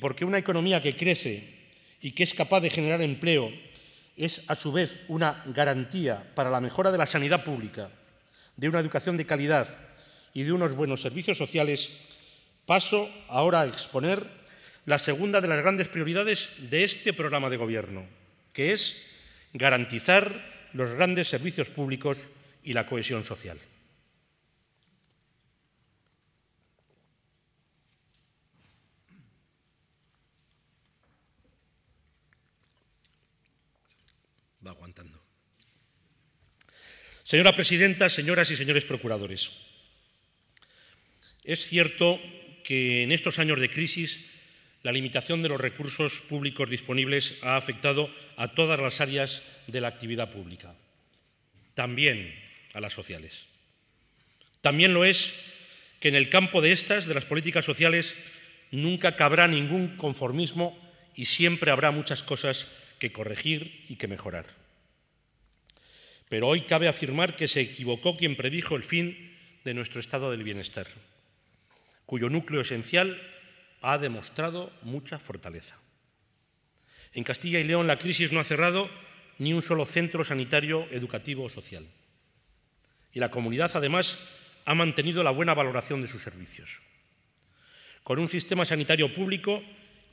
porque una economía que crece y que es capaz de generar empleo es a su vez una garantía para la mejora de la sanidad pública, de una educación de calidad y de unos buenos servicios sociales, paso ahora a exponer la segunda de las grandes prioridades de este programa de gobierno, que es garantizar los grandes servicios públicos y la cohesión social. Señora presidenta, señoras y señores procuradores, es cierto que en estos años de crisis la limitación de los recursos públicos disponibles ha afectado a todas las áreas de la actividad pública, también a las sociales. También lo es que en el campo de estas, de las políticas sociales, nunca cabrá ningún conformismo y siempre habrá muchas cosas que corregir y que mejorar. Pero hoy cabe afirmar que se equivocó quien predijo el fin de nuestro estado del bienestar, cuyo núcleo esencial ha demostrado mucha fortaleza. En Castilla y León la crisis no ha cerrado ni un solo centro sanitario, educativo o social. Y la comunidad, además, ha mantenido la buena valoración de sus servicios. Con un sistema sanitario público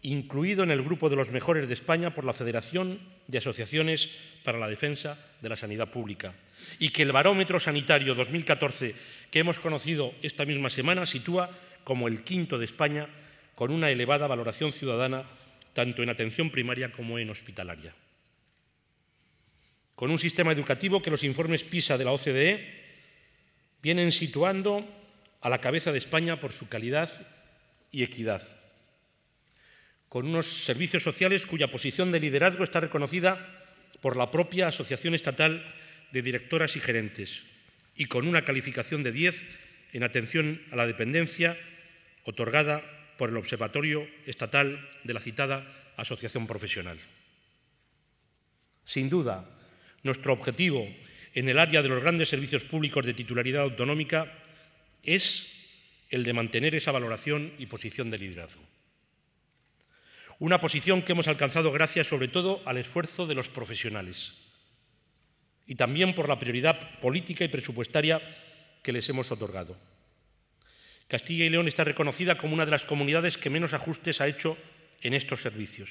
incluido en el grupo de los mejores de España por la Federación de Asociaciones para la Defensa de la Sanidad Pública, y que el barómetro sanitario 2014 que hemos conocido esta misma semana sitúa como el quinto de España con una elevada valoración ciudadana tanto en atención primaria como en hospitalaria. Con un sistema educativo que los informes PISA de la OCDE vienen situando a la cabeza de España por su calidad y equidad con unos servicios sociales cuya posición de liderazgo está reconocida por la propia Asociación Estatal de Directoras y Gerentes y con una calificación de 10 en atención a la dependencia otorgada por el Observatorio Estatal de la citada Asociación Profesional. Sin duda, nuestro objetivo en el área de los grandes servicios públicos de titularidad autonómica es el de mantener esa valoración y posición de liderazgo. Una posición que hemos alcanzado gracias sobre todo al esfuerzo de los profesionales y también por la prioridad política y presupuestaria que les hemos otorgado. Castilla y León está reconocida como una de las comunidades que menos ajustes ha hecho en estos servicios.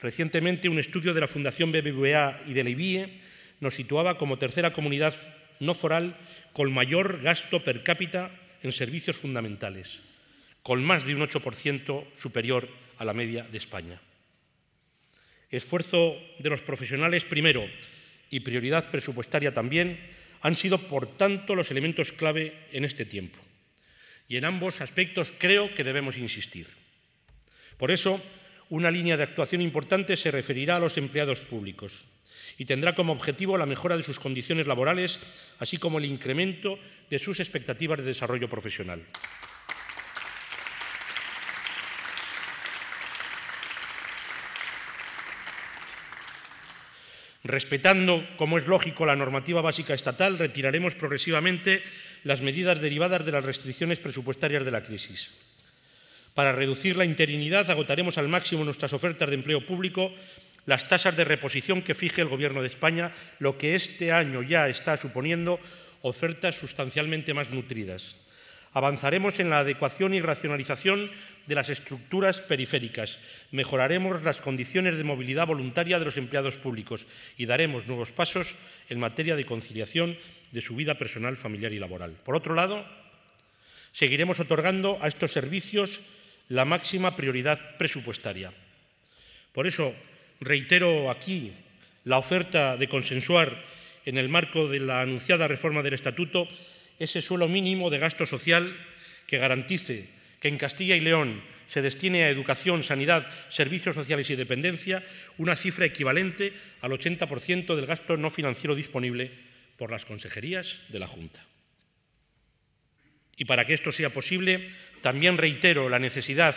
Recientemente, un estudio de la Fundación BBVA y de la IBIE nos situaba como tercera comunidad no foral con mayor gasto per cápita en servicios fundamentales, con más de un 8% superior la media de España. Esfuerzo de los profesionales primero y prioridad presupuestaria también han sido, por tanto, los elementos clave en este tiempo. Y en ambos aspectos creo que debemos insistir. Por eso, una línea de actuación importante se referirá a los empleados públicos y tendrá como objetivo la mejora de sus condiciones laborales, así como el incremento de sus expectativas de desarrollo profesional. Respetando, como es lógico, la normativa básica estatal, retiraremos progresivamente las medidas derivadas de las restricciones presupuestarias de la crisis. Para reducir la interinidad, agotaremos al máximo nuestras ofertas de empleo público, las tasas de reposición que fije el Gobierno de España, lo que este año ya está suponiendo ofertas sustancialmente más nutridas. Avanzaremos en la adecuación y racionalización de las estructuras periféricas, mejoraremos las condiciones de movilidad voluntaria de los empleados públicos y daremos nuevos pasos en materia de conciliación de su vida personal, familiar y laboral. Por otro lado, seguiremos otorgando a estos servicios la máxima prioridad presupuestaria. Por eso, reitero aquí la oferta de consensuar en el marco de la anunciada reforma del Estatuto ese suelo mínimo de gasto social que garantice que en Castilla y León se destine a educación, sanidad, servicios sociales y dependencia una cifra equivalente al 80% del gasto no financiero disponible por las consejerías de la Junta. Y para que esto sea posible, también reitero la necesidad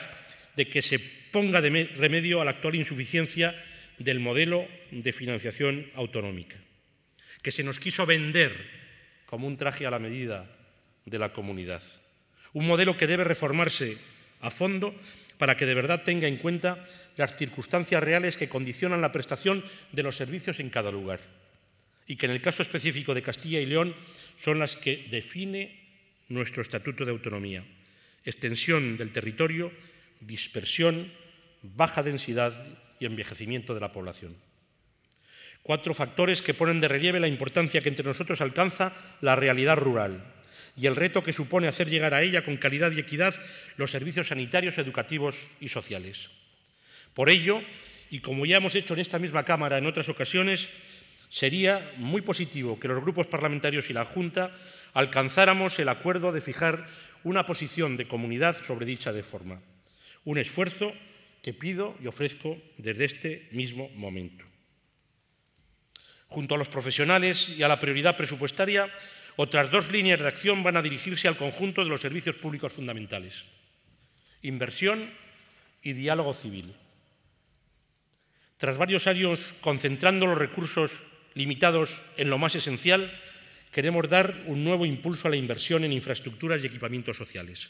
de que se ponga de remedio a la actual insuficiencia del modelo de financiación autonómica, que se nos quiso vender como un traje a la medida de la comunidad. Un modelo que debe reformarse a fondo para que de verdad tenga en cuenta las circunstancias reales que condicionan la prestación de los servicios en cada lugar y que en el caso específico de Castilla y León son las que define nuestro Estatuto de Autonomía. Extensión del territorio, dispersión, baja densidad y envejecimiento de la población. Cuatro factores que ponen de relieve la importancia que entre nosotros alcanza la realidad rural y el reto que supone hacer llegar a ella con calidad y equidad los servicios sanitarios, educativos y sociales. Por ello, y como ya hemos hecho en esta misma Cámara en otras ocasiones, sería muy positivo que los grupos parlamentarios y la Junta alcanzáramos el acuerdo de fijar una posición de comunidad sobre dicha deforma. Un esfuerzo que pido y ofrezco desde este mismo momento. Junto a los profesionales y a la prioridad presupuestaria, otras dos líneas de acción van a dirigirse al conjunto de los servicios públicos fundamentales, inversión y diálogo civil. Tras varios años concentrando los recursos limitados en lo más esencial, queremos dar un nuevo impulso a la inversión en infraestructuras y equipamientos sociales.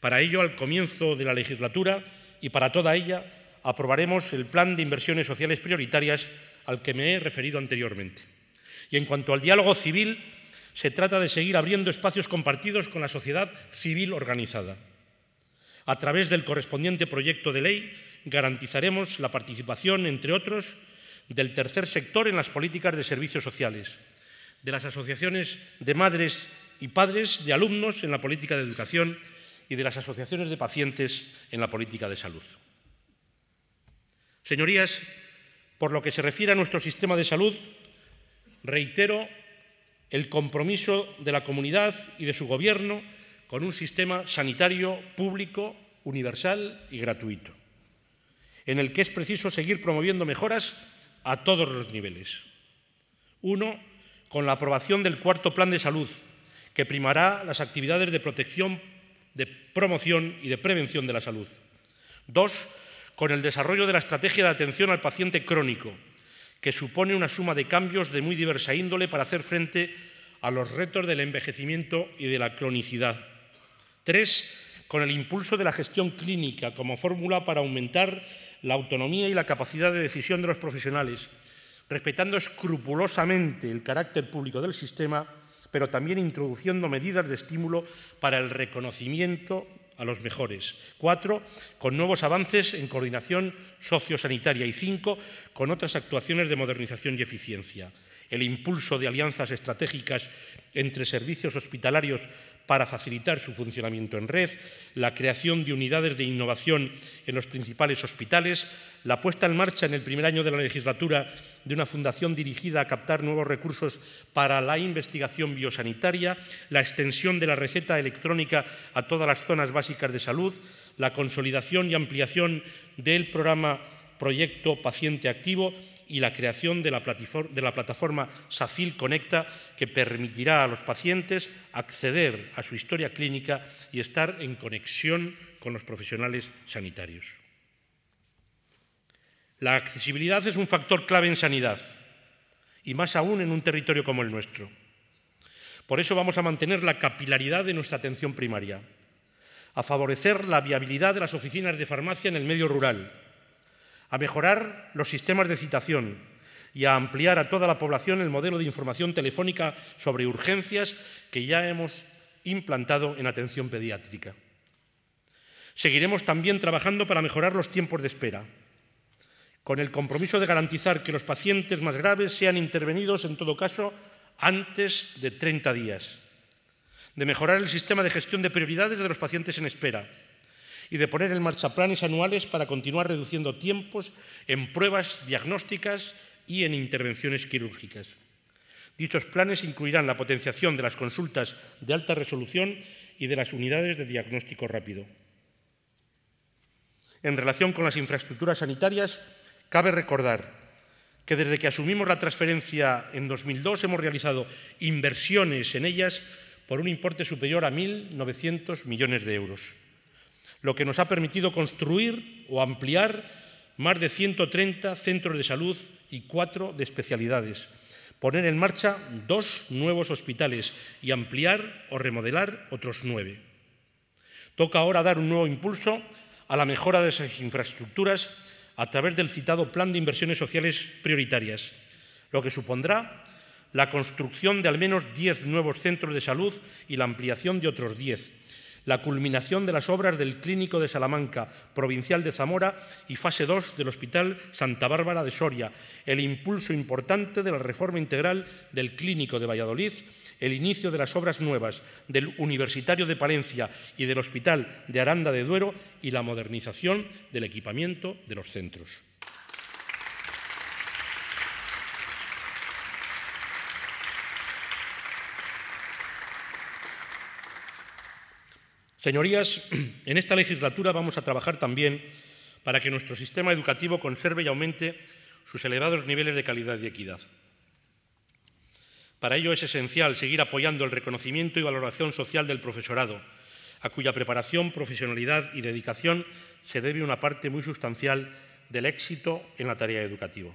Para ello, al comienzo de la legislatura y para toda ella, aprobaremos el Plan de Inversiones Sociales Prioritarias al que me he referido anteriormente. Y en cuanto al diálogo civil, se trata de seguir abriendo espacios compartidos con la sociedad civil organizada. A través del correspondiente proyecto de ley garantizaremos la participación, entre otros, del tercer sector en las políticas de servicios sociales, de las asociaciones de madres y padres de alumnos en la política de educación y de las asociaciones de pacientes en la política de salud. Señorías, por lo que se refiere a nuestro sistema de salud, reitero el compromiso de la comunidad y de su gobierno con un sistema sanitario público, universal y gratuito, en el que es preciso seguir promoviendo mejoras a todos los niveles. Uno, con la aprobación del cuarto plan de salud, que primará las actividades de protección, de promoción y de prevención de la salud. Dos, con el desarrollo de la estrategia de atención al paciente crónico, que supone una suma de cambios de muy diversa índole para hacer frente a los retos del envejecimiento y de la cronicidad. Tres, con el impulso de la gestión clínica como fórmula para aumentar la autonomía y la capacidad de decisión de los profesionales, respetando escrupulosamente el carácter público del sistema, pero también introduciendo medidas de estímulo para el reconocimiento a los mejores. Cuatro, con nuevos avances en coordinación sociosanitaria. Y cinco, con otras actuaciones de modernización y eficiencia el impulso de alianzas estratégicas entre servicios hospitalarios para facilitar su funcionamiento en red, la creación de unidades de innovación en los principales hospitales, la puesta en marcha en el primer año de la legislatura de una fundación dirigida a captar nuevos recursos para la investigación biosanitaria, la extensión de la receta electrónica a todas las zonas básicas de salud, la consolidación y ampliación del programa Proyecto Paciente Activo, y la creación de la, plataforma SACIL Conecta que permitirá a los pacientes acceder a su historia clínica y estar en conexión con los profesionales sanitarios. La accesibilidad es un factor clave en sanidad y más aún en un territorio como el nuestro. Por eso vamos a mantener la capilaridad de nuestra atención primaria, a favorecer la viabilidad de las oficinas de farmacia en el medio rural a mejorar los sistemas de citación y a ampliar a toda la población el modelo de información telefónica sobre urgencias que ya hemos implantado en atención pediátrica. Seguiremos también trabajando para mejorar los tiempos de espera, con el compromiso de garantizar que los pacientes más graves sean intervenidos, en todo caso, antes de 30 días, de mejorar el sistema de gestión de prioridades de los pacientes en espera, y de poner en marcha planes anuales para continuar reduciendo tiempos en pruebas diagnósticas y en intervenciones quirúrgicas. Dichos planes incluirán la potenciación de las consultas de alta resolución y de las unidades de diagnóstico rápido. En relación con las infraestructuras sanitarias, cabe recordar que desde que asumimos la transferencia en 2002 hemos realizado inversiones en ellas por un importe superior a 1.900 millones de euros lo que nos ha permitido construir o ampliar más de 130 centros de salud y cuatro de especialidades, poner en marcha dos nuevos hospitales y ampliar o remodelar otros nueve. Toca ahora dar un nuevo impulso a la mejora de esas infraestructuras a través del citado Plan de Inversiones Sociales Prioritarias, lo que supondrá la construcción de al menos diez nuevos centros de salud y la ampliación de otros diez, la culminación de las obras del Clínico de Salamanca, Provincial de Zamora y fase 2 del Hospital Santa Bárbara de Soria, el impulso importante de la reforma integral del Clínico de Valladolid, el inicio de las obras nuevas del Universitario de Palencia y del Hospital de Aranda de Duero y la modernización del equipamiento de los centros. Señorías, en esta legislatura vamos a trabajar también para que nuestro sistema educativo conserve y aumente sus elevados niveles de calidad y equidad. Para ello es esencial seguir apoyando el reconocimiento y valoración social del profesorado, a cuya preparación, profesionalidad y dedicación se debe una parte muy sustancial del éxito en la tarea educativa.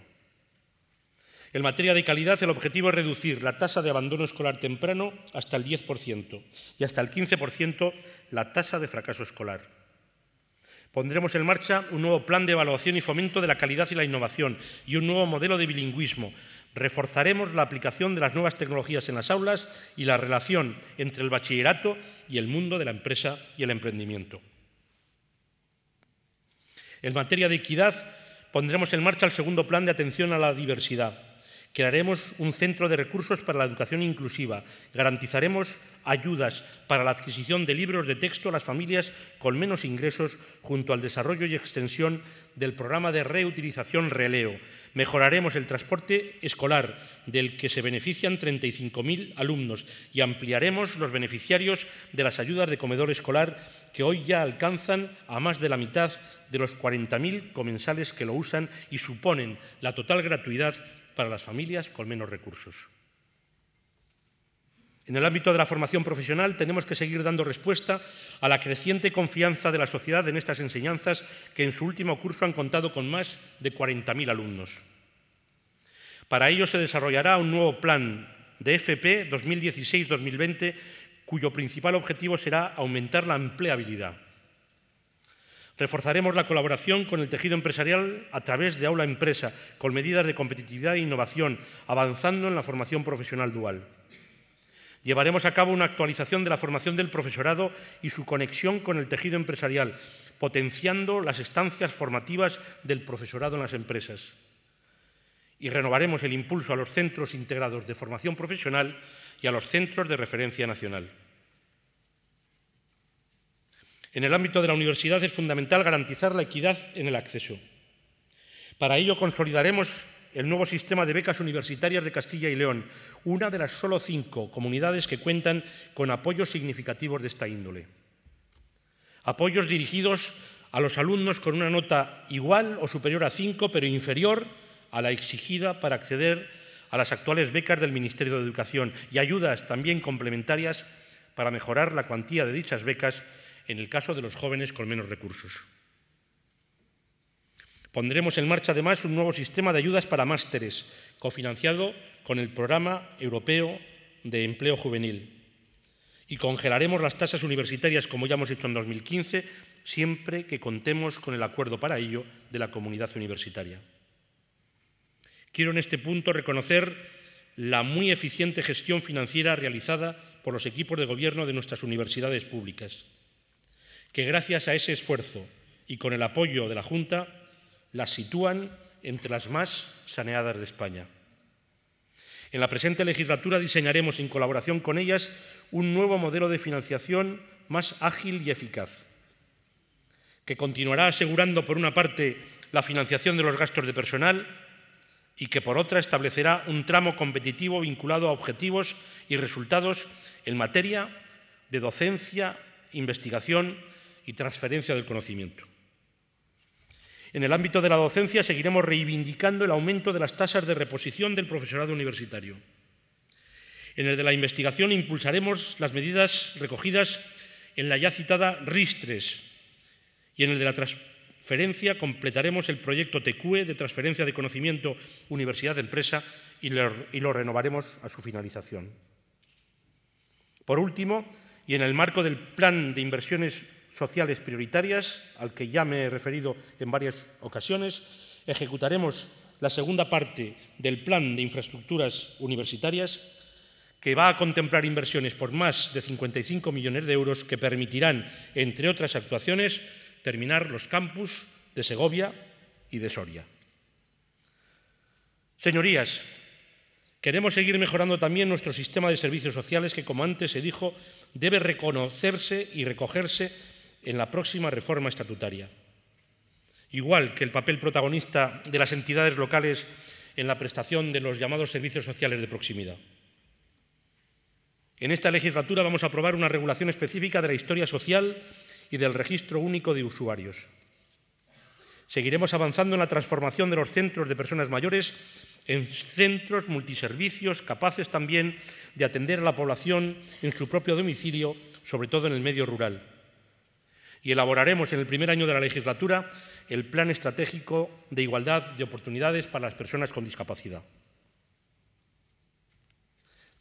En materia de calidad, el objetivo es reducir la tasa de abandono escolar temprano hasta el 10% y hasta el 15% la tasa de fracaso escolar. Pondremos en marcha un nuevo plan de evaluación y fomento de la calidad y la innovación y un nuevo modelo de bilingüismo. Reforzaremos la aplicación de las nuevas tecnologías en las aulas y la relación entre el bachillerato y el mundo de la empresa y el emprendimiento. En materia de equidad, pondremos en marcha el segundo plan de atención a la diversidad Crearemos un centro de recursos para la educación inclusiva. Garantizaremos ayudas para la adquisición de libros de texto a las familias con menos ingresos junto al desarrollo y extensión del programa de reutilización Releo. Mejoraremos el transporte escolar del que se benefician 35.000 alumnos y ampliaremos los beneficiarios de las ayudas de comedor escolar que hoy ya alcanzan a más de la mitad de los 40.000 comensales que lo usan y suponen la total gratuidad para las familias con menos recursos. En el ámbito de la formación profesional tenemos que seguir dando respuesta a la creciente confianza de la sociedad en estas enseñanzas que en su último curso han contado con más de 40.000 alumnos. Para ello se desarrollará un nuevo plan de FP 2016-2020 cuyo principal objetivo será aumentar la empleabilidad Reforzaremos la colaboración con el tejido empresarial a través de aula empresa, con medidas de competitividad e innovación, avanzando en la formación profesional dual. Llevaremos a cabo una actualización de la formación del profesorado y su conexión con el tejido empresarial, potenciando las estancias formativas del profesorado en las empresas. Y renovaremos el impulso a los centros integrados de formación profesional y a los centros de referencia nacional. En el ámbito de la universidad es fundamental garantizar la equidad en el acceso. Para ello consolidaremos el nuevo sistema de becas universitarias de Castilla y León, una de las solo cinco comunidades que cuentan con apoyos significativos de esta índole. Apoyos dirigidos a los alumnos con una nota igual o superior a 5, pero inferior a la exigida para acceder a las actuales becas del Ministerio de Educación y ayudas también complementarias para mejorar la cuantía de dichas becas en el caso de los jóvenes con menos recursos. Pondremos en marcha además un nuevo sistema de ayudas para másteres, cofinanciado con el Programa Europeo de Empleo Juvenil. Y congelaremos las tasas universitarias, como ya hemos hecho en 2015, siempre que contemos con el acuerdo para ello de la comunidad universitaria. Quiero en este punto reconocer la muy eficiente gestión financiera realizada por los equipos de gobierno de nuestras universidades públicas que gracias a ese esfuerzo y con el apoyo de la Junta las sitúan entre las más saneadas de España. En la presente legislatura diseñaremos en colaboración con ellas un nuevo modelo de financiación más ágil y eficaz, que continuará asegurando, por una parte, la financiación de los gastos de personal y que, por otra, establecerá un tramo competitivo vinculado a objetivos y resultados en materia de docencia, investigación, y transferencia del conocimiento. En el ámbito de la docencia seguiremos reivindicando el aumento de las tasas de reposición del profesorado universitario. En el de la investigación impulsaremos las medidas recogidas en la ya citada Ristres y en el de la transferencia completaremos el proyecto TQE de transferencia de conocimiento universidad-empresa y lo renovaremos a su finalización. Por último, y en el marco del Plan de Inversiones sociales prioritarias, al que ya me he referido en varias ocasiones. Ejecutaremos la segunda parte del Plan de Infraestructuras Universitarias, que va a contemplar inversiones por más de 55 millones de euros que permitirán, entre otras actuaciones, terminar los campus de Segovia y de Soria. Señorías, queremos seguir mejorando también nuestro sistema de servicios sociales que, como antes se dijo, debe reconocerse y recogerse en la próxima reforma estatutaria. Igual que el papel protagonista de las entidades locales en la prestación de los llamados servicios sociales de proximidad. En esta legislatura vamos a aprobar una regulación específica de la historia social y del registro único de usuarios. Seguiremos avanzando en la transformación de los centros de personas mayores en centros multiservicios capaces también de atender a la población en su propio domicilio, sobre todo en el medio rural y elaboraremos en el primer año de la legislatura el Plan Estratégico de Igualdad de Oportunidades para las Personas con Discapacidad.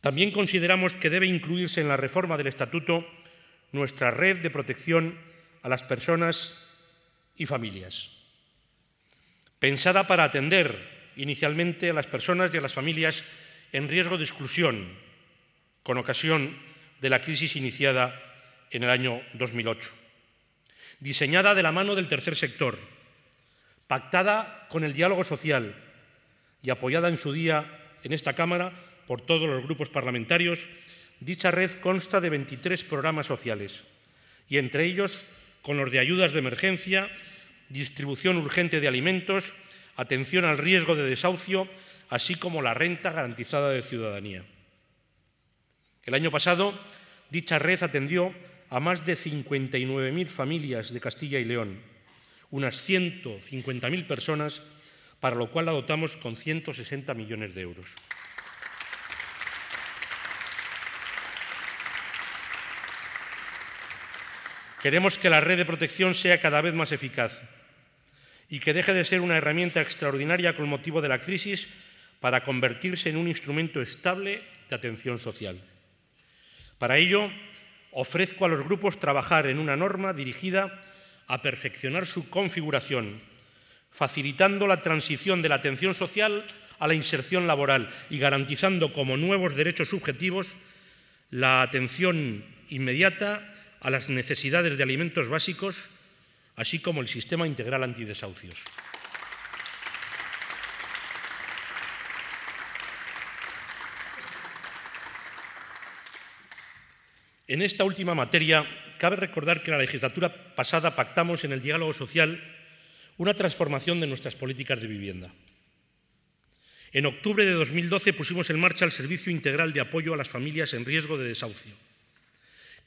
También consideramos que debe incluirse en la reforma del Estatuto nuestra red de protección a las personas y familias, pensada para atender inicialmente a las personas y a las familias en riesgo de exclusión con ocasión de la crisis iniciada en el año 2008 diseñada de la mano del tercer sector, pactada con el diálogo social y apoyada en su día en esta Cámara por todos los grupos parlamentarios, dicha red consta de 23 programas sociales y entre ellos con los de ayudas de emergencia, distribución urgente de alimentos, atención al riesgo de desahucio, así como la renta garantizada de ciudadanía. El año pasado, dicha red atendió a más de 59.000 familias de Castilla y León, unas 150.000 personas, para lo cual la dotamos con 160 millones de euros. Queremos que la red de protección sea cada vez más eficaz y que deje de ser una herramienta extraordinaria con motivo de la crisis para convertirse en un instrumento estable de atención social. Para ello, ofrezco a los grupos trabajar en una norma dirigida a perfeccionar su configuración, facilitando la transición de la atención social a la inserción laboral y garantizando como nuevos derechos subjetivos la atención inmediata a las necesidades de alimentos básicos, así como el sistema integral antidesahucios. En esta última materia, cabe recordar que en la legislatura pasada pactamos en el diálogo social una transformación de nuestras políticas de vivienda. En octubre de 2012 pusimos en marcha el Servicio Integral de Apoyo a las Familias en Riesgo de Desahucio,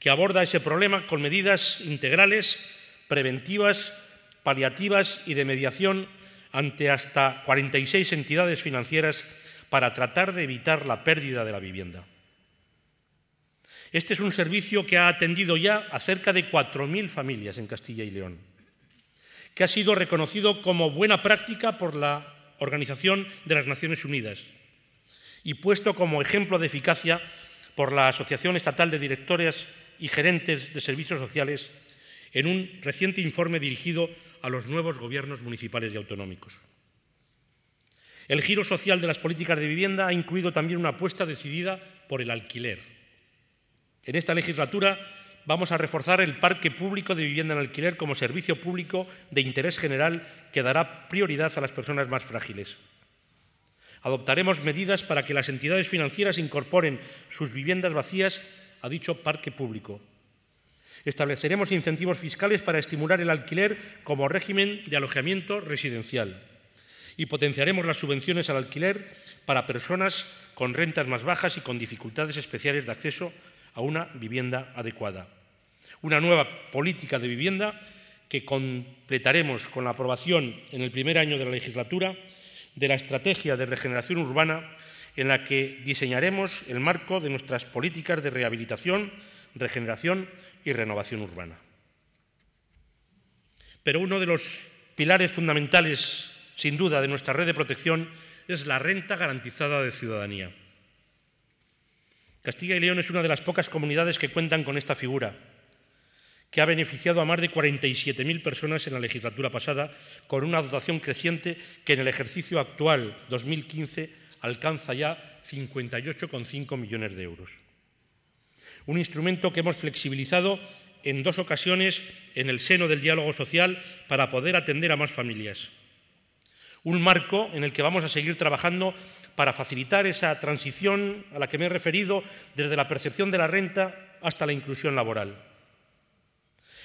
que aborda ese problema con medidas integrales, preventivas, paliativas y de mediación ante hasta 46 entidades financieras para tratar de evitar la pérdida de la vivienda. Este es un servicio que ha atendido ya a cerca de 4.000 familias en Castilla y León, que ha sido reconocido como buena práctica por la Organización de las Naciones Unidas y puesto como ejemplo de eficacia por la Asociación Estatal de Directores y Gerentes de Servicios Sociales en un reciente informe dirigido a los nuevos gobiernos municipales y autonómicos. El giro social de las políticas de vivienda ha incluido también una apuesta decidida por el alquiler en esta legislatura vamos a reforzar el parque público de vivienda en alquiler como servicio público de interés general que dará prioridad a las personas más frágiles. Adoptaremos medidas para que las entidades financieras incorporen sus viviendas vacías a dicho parque público. Estableceremos incentivos fiscales para estimular el alquiler como régimen de alojamiento residencial y potenciaremos las subvenciones al alquiler para personas con rentas más bajas y con dificultades especiales de acceso a una vivienda adecuada. Una nueva política de vivienda que completaremos con la aprobación en el primer año de la legislatura de la estrategia de regeneración urbana en la que diseñaremos el marco de nuestras políticas de rehabilitación, regeneración y renovación urbana. Pero uno de los pilares fundamentales, sin duda, de nuestra red de protección es la renta garantizada de ciudadanía. Castilla y León es una de las pocas comunidades que cuentan con esta figura, que ha beneficiado a más de 47.000 personas en la legislatura pasada, con una dotación creciente que en el ejercicio actual 2015 alcanza ya 58,5 millones de euros. Un instrumento que hemos flexibilizado en dos ocasiones en el seno del diálogo social para poder atender a más familias. Un marco en el que vamos a seguir trabajando para facilitar esa transición a la que me he referido desde la percepción de la renta hasta la inclusión laboral.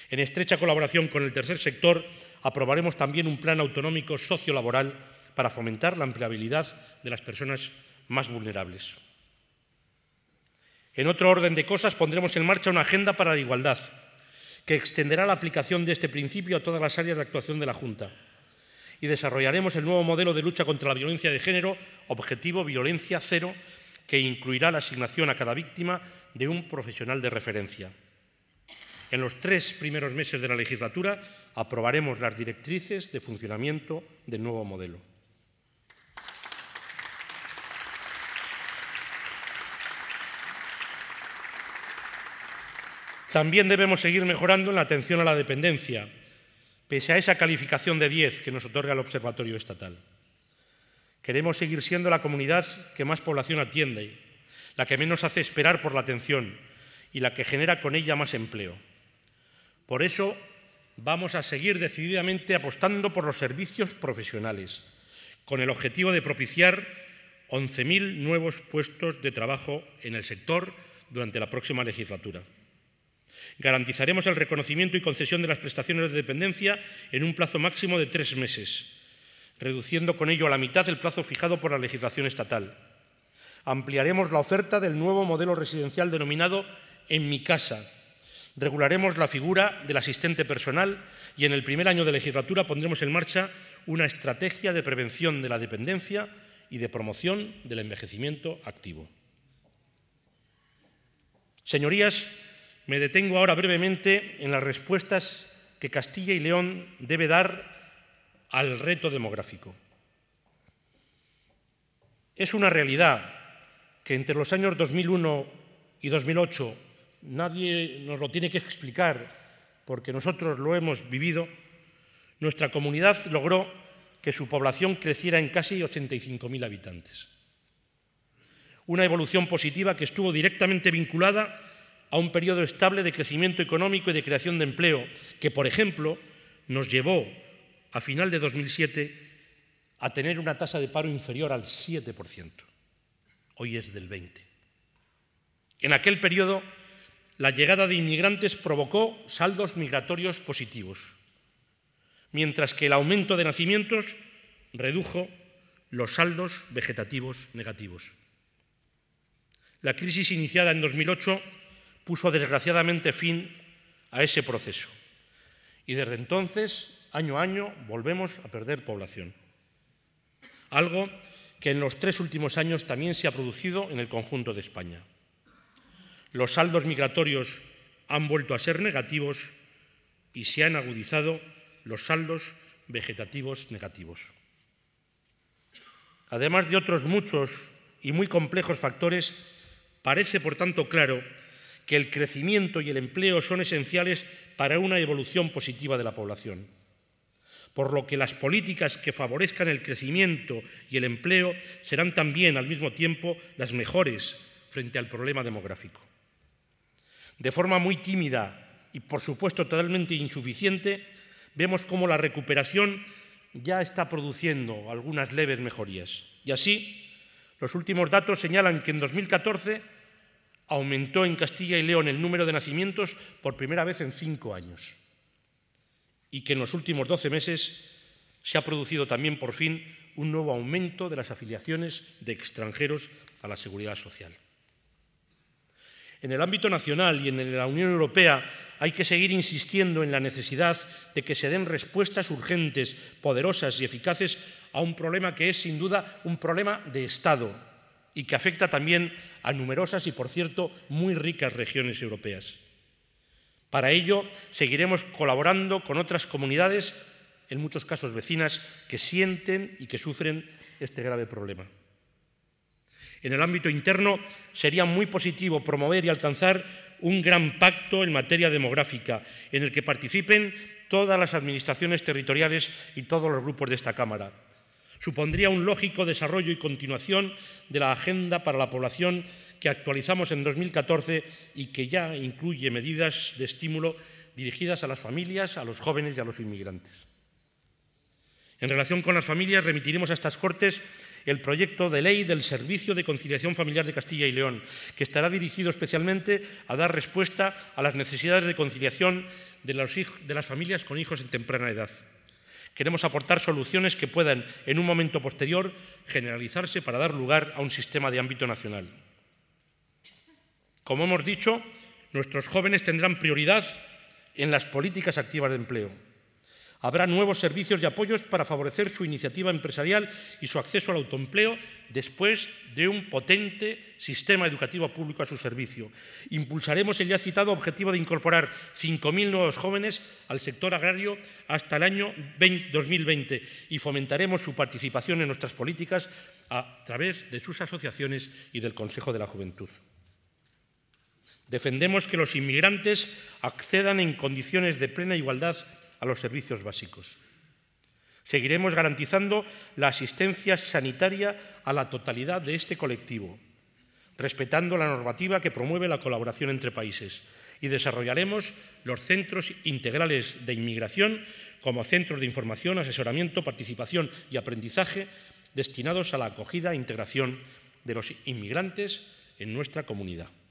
En estrecha colaboración con el tercer sector, aprobaremos también un plan autonómico sociolaboral para fomentar la empleabilidad de las personas más vulnerables. En otro orden de cosas, pondremos en marcha una agenda para la igualdad, que extenderá la aplicación de este principio a todas las áreas de actuación de la Junta y desarrollaremos el nuevo modelo de lucha contra la violencia de género, objetivo violencia cero, que incluirá la asignación a cada víctima de un profesional de referencia. En los tres primeros meses de la legislatura aprobaremos las directrices de funcionamiento del nuevo modelo. También debemos seguir mejorando en la atención a la dependencia, pese a esa calificación de 10 que nos otorga el Observatorio Estatal. Queremos seguir siendo la comunidad que más población atiende, la que menos hace esperar por la atención y la que genera con ella más empleo. Por eso vamos a seguir decididamente apostando por los servicios profesionales, con el objetivo de propiciar 11.000 nuevos puestos de trabajo en el sector durante la próxima legislatura. Garantizaremos el reconocimiento y concesión de las prestaciones de dependencia en un plazo máximo de tres meses, reduciendo con ello a la mitad el plazo fijado por la legislación estatal. Ampliaremos la oferta del nuevo modelo residencial denominado En mi casa. Regularemos la figura del asistente personal y en el primer año de legislatura pondremos en marcha una estrategia de prevención de la dependencia y de promoción del envejecimiento activo. Señorías, me detengo ahora brevemente en las respuestas que Castilla y León debe dar al reto demográfico. Es una realidad que entre los años 2001 y 2008 nadie nos lo tiene que explicar porque nosotros lo hemos vivido, nuestra comunidad logró que su población creciera en casi 85.000 habitantes. Una evolución positiva que estuvo directamente vinculada a un periodo estable de crecimiento económico y de creación de empleo, que, por ejemplo, nos llevó a final de 2007 a tener una tasa de paro inferior al 7%. Hoy es del 20%. En aquel periodo, la llegada de inmigrantes provocó saldos migratorios positivos, mientras que el aumento de nacimientos redujo los saldos vegetativos negativos. La crisis iniciada en 2008 puso desgraciadamente fin a ese proceso. Y desde entonces, año a año, volvemos a perder población. Algo que en los tres últimos años también se ha producido en el conjunto de España. Los saldos migratorios han vuelto a ser negativos y se han agudizado los saldos vegetativos negativos. Además de otros muchos y muy complejos factores, parece por tanto claro que el crecimiento y el empleo son esenciales para una evolución positiva de la población. Por lo que las políticas que favorezcan el crecimiento y el empleo serán también al mismo tiempo las mejores frente al problema demográfico. De forma muy tímida y por supuesto totalmente insuficiente, vemos cómo la recuperación ya está produciendo algunas leves mejorías. Y así, los últimos datos señalan que en 2014 aumentó en Castilla y León el número de nacimientos por primera vez en cinco años y que en los últimos doce meses se ha producido también por fin un nuevo aumento de las afiliaciones de extranjeros a la seguridad social. En el ámbito nacional y en la Unión Europea hay que seguir insistiendo en la necesidad de que se den respuestas urgentes, poderosas y eficaces a un problema que es sin duda un problema de Estado, y que afecta también a numerosas y, por cierto, muy ricas regiones europeas. Para ello, seguiremos colaborando con otras comunidades, en muchos casos vecinas, que sienten y que sufren este grave problema. En el ámbito interno, sería muy positivo promover y alcanzar un gran pacto en materia demográfica, en el que participen todas las administraciones territoriales y todos los grupos de esta Cámara supondría un lógico desarrollo y continuación de la Agenda para la Población que actualizamos en 2014 y que ya incluye medidas de estímulo dirigidas a las familias, a los jóvenes y a los inmigrantes. En relación con las familias, remitiremos a estas Cortes el proyecto de ley del Servicio de Conciliación Familiar de Castilla y León, que estará dirigido especialmente a dar respuesta a las necesidades de conciliación de, las familias con hijos en temprana edad. Queremos aportar soluciones que puedan, en un momento posterior, generalizarse para dar lugar a un sistema de ámbito nacional. Como hemos dicho, nuestros jóvenes tendrán prioridad en las políticas activas de empleo. Habrá nuevos servicios y apoyos para favorecer su iniciativa empresarial y su acceso al autoempleo después de un potente sistema educativo público a su servicio. Impulsaremos el ya citado objetivo de incorporar 5.000 nuevos jóvenes al sector agrario hasta el año 2020 y fomentaremos su participación en nuestras políticas a través de sus asociaciones y del Consejo de la Juventud. Defendemos que los inmigrantes accedan en condiciones de plena igualdad a los servicios básicos. Seguiremos garantizando la asistencia sanitaria a la totalidad de este colectivo, respetando la normativa que promueve la colaboración entre países y desarrollaremos los centros integrales de inmigración como centros de información, asesoramiento, participación y aprendizaje destinados a la acogida e integración de los inmigrantes en nuestra comunidad.